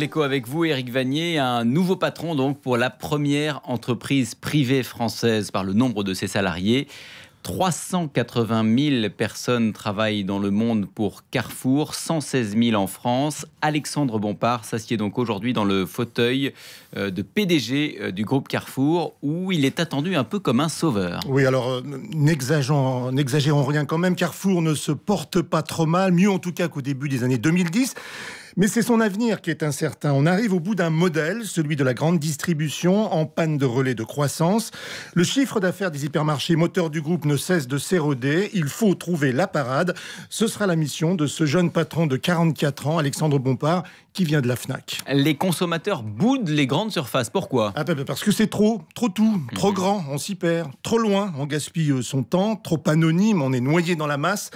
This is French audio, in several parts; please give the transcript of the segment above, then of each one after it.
écho avec vous, Eric Vanier, un nouveau patron donc pour la première entreprise privée française par le nombre de ses salariés. 380 000 personnes travaillent dans le monde pour Carrefour, 116 000 en France. Alexandre Bompard s'assied donc aujourd'hui dans le fauteuil euh, de PDG euh, du groupe Carrefour, où il est attendu un peu comme un sauveur. Oui, alors euh, n'exagérons rien quand même. Carrefour ne se porte pas trop mal, mieux en tout cas qu'au début des années 2010. Mais c'est son avenir qui est incertain. On arrive au bout d'un modèle, celui de la grande distribution, en panne de relais de croissance. Le chiffre d'affaires des hypermarchés moteurs du groupe ne cesse de s'éroder. Il faut trouver la parade. Ce sera la mission de ce jeune patron de 44 ans, Alexandre Bompard, qui vient de la FNAC. Les consommateurs boudent les grandes surfaces. Pourquoi ah, ben, ben, Parce que c'est trop, trop tout, mhm. trop grand, on s'y perd, trop loin, on gaspille euh, son temps, trop anonyme, on est noyé dans la masse.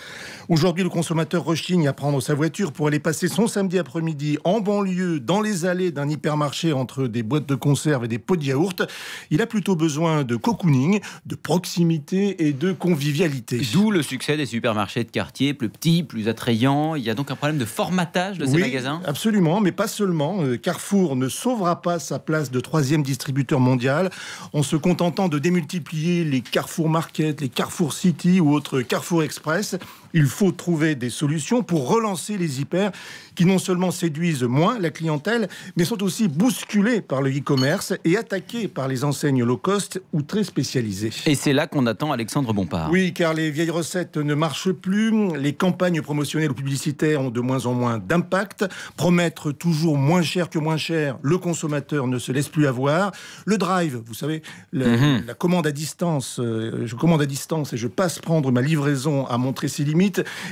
Aujourd'hui, le consommateur rechigne à prendre sa voiture pour aller passer son samedi après midi en banlieue, dans les allées d'un hypermarché entre des boîtes de conserve et des pots de yaourt. Il a plutôt besoin de cocooning, de proximité et de convivialité. D'où le succès des supermarchés de quartier, plus petits, plus attrayants. Il y a donc un problème de formatage de ces magasins Absolument, mais pas seulement. Euh, Carrefour ne sauvera pas sa place de troisième distributeur mondial en se contentant de démultiplier les Carrefour Market, les Carrefour City ou autres Carrefour Express. Il faut trouver des solutions pour relancer les hyper qui non seulement séduisent moins la clientèle, mais sont aussi bousculés par le e-commerce et attaqués par les enseignes low cost ou très spécialisées. Et c'est là qu'on attend Alexandre Bompard. Oui, car les vieilles recettes ne marchent plus, les campagnes promotionnelles ou publicitaires ont de moins en moins d'impact, promettre toujours moins cher que moins cher, le consommateur ne se laisse plus avoir, le drive, vous savez, mhm. la, commande à distance, euh, je commande à distance et je passe prendre ma livraison à montrer ses limites,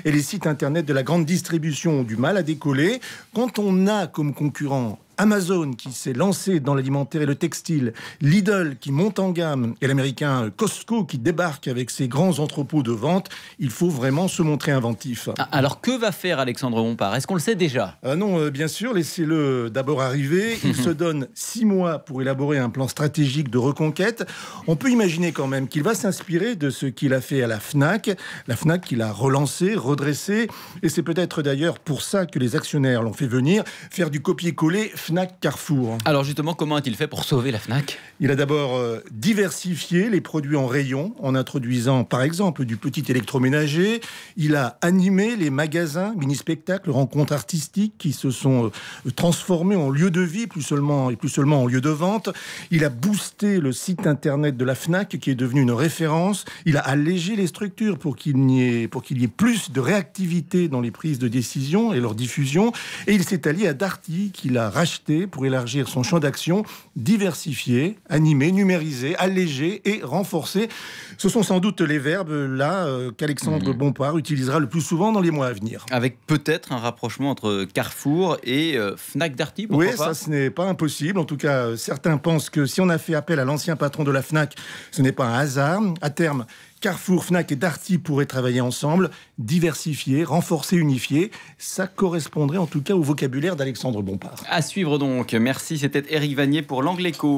et les sites internet de la grande distribution ont du mal à décoller. Quand on a comme concurrent Amazon qui s'est lancé dans l'alimentaire et le textile, Lidl qui monte en gamme et l'américain Costco qui débarque avec ses grands entrepôts de vente, il faut vraiment se montrer inventif. Ah, alors que va faire Alexandre Bompard Est-ce qu'on le sait déjà ah Non, euh, bien sûr, laissez-le d'abord arriver. Il se donne six mois pour élaborer un plan stratégique de reconquête. On peut imaginer quand même qu'il va s'inspirer de ce qu'il a fait à la FNAC, la FNAC qu'il a relancée, redressée, et c'est peut-être d'ailleurs pour ça que les actionnaires l'ont fait venir, faire du copier-coller, Fnac Carrefour. Alors justement, comment a-t-il fait pour sauver la Fnac Il a d'abord euh, diversifié les produits en rayon en introduisant par exemple du petit électroménager. Il a animé les magasins, mini-spectacles, rencontres artistiques qui se sont euh, transformés en lieu de vie plus seulement, et plus seulement en lieu de vente. Il a boosté le site internet de la Fnac qui est devenu une référence. Il a allégé les structures pour qu'il y, qu'il y ait plus de réactivité dans les prises de décision et leur diffusion. Et il s'est allié à Darty, qui l'a racheté pour élargir son champ d'action, diversifier, animer, numériser, alléger et renforcer. Ce sont sans doute les verbes là euh, qu'Alexandre mmh. Bompard utilisera le plus souvent dans les mois à venir. Avec peut-être un rapprochement entre Carrefour et euh, Fnac Darty. Oui, ça ce n'est pas impossible. En tout cas, euh, certains pensent que si on a fait appel à l'ancien patron de la Fnac, ce n'est pas un hasard. À terme, Carrefour, Fnac et Darty pourraient travailler ensemble, diversifier, renforcer, unifier. Ça correspondrait en tout cas au vocabulaire d'Alexandre Bompard. À suivre donc. Merci, c'était Eric Vanier pour l'Angléco.